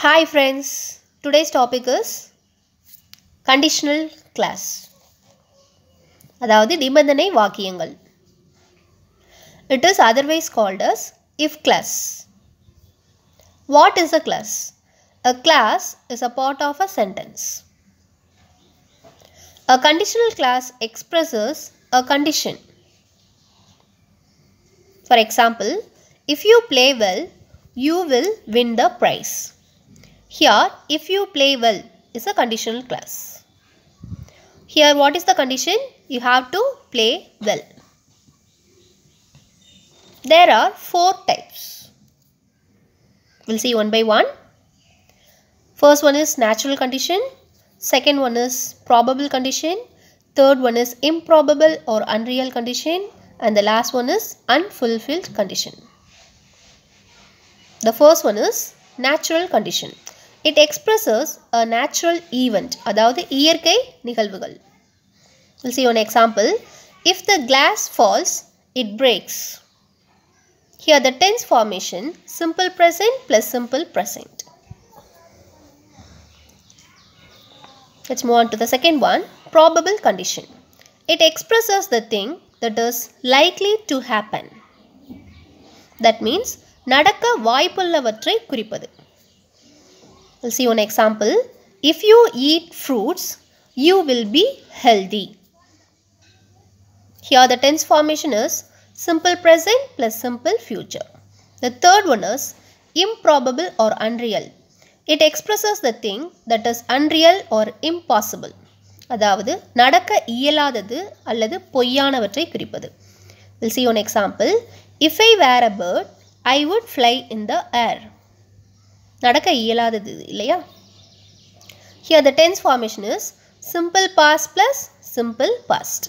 Hi friends, today's topic is conditional class. அதாவது நிபந்தனை வாக்கியங்கள் It is otherwise called as if class. What is a class? A class is a part of a sentence. A conditional class expresses a condition. For example, if you play well, you will win the prize. Here, if you play well is a conditional clause. Here, what is the condition? You have to play well. There are four types. We'll see one by one. First one is natural condition. Second one is probable condition. Third one is improbable or unreal condition. And the last one is unfulfilled condition. The first one is natural condition. It expresses a natural event. அதாவது இயர்க்கை நிகல்வுகள். We'll see one example. If the glass falls, it breaks. Here the tense formation, simple present plus simple present. Let's move on to the second one, probable condition. It expresses the thing that is likely to happen. That means, நடக்க வாய்ப்புள்ள வற்றை குறிப்பது. We'll see one example. If you eat fruits, you will be healthy. Here the tense formation is simple present plus simple future. The third one is improbable or unreal. It expresses the thing that is unreal or impossible. அதாவது நடக்க இயலாதது அல்லது பொய்யானவற்றை குறிப்பது will see one example. If I were a bird, I would fly in the air. நடக்க இயலாதது இல்லையா here the tense formation is simple past plus simple past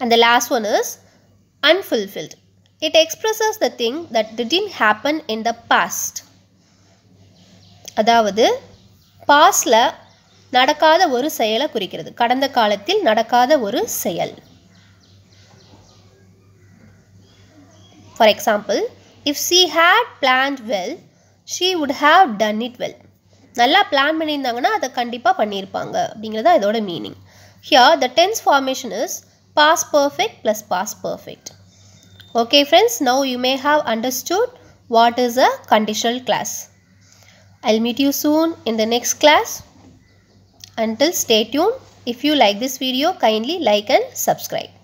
and the last one is unfulfilled it expresses the thing that didn't happen in the past அதாவது பாஸ்டில் நடக்காத ஒரு செயலை குறிக்கிறது கடந்த காலத்தில் நடக்காத ஒரு செயல் for example if she had planned well she would have done it well நல்லா பிளான் பண்ணியிருந்தாங்கன்னா அதை கண்டிப்பாக பண்ணியிருப்பாங்க அப்படிங்கிறது தான் இதோட meaning here the tense formation is past perfect plus past perfect okay friends now you may have understood what is a conditional clause I'll meet you soon in the next class. Until stay tuned. If you like this video, kindly like and subscribe.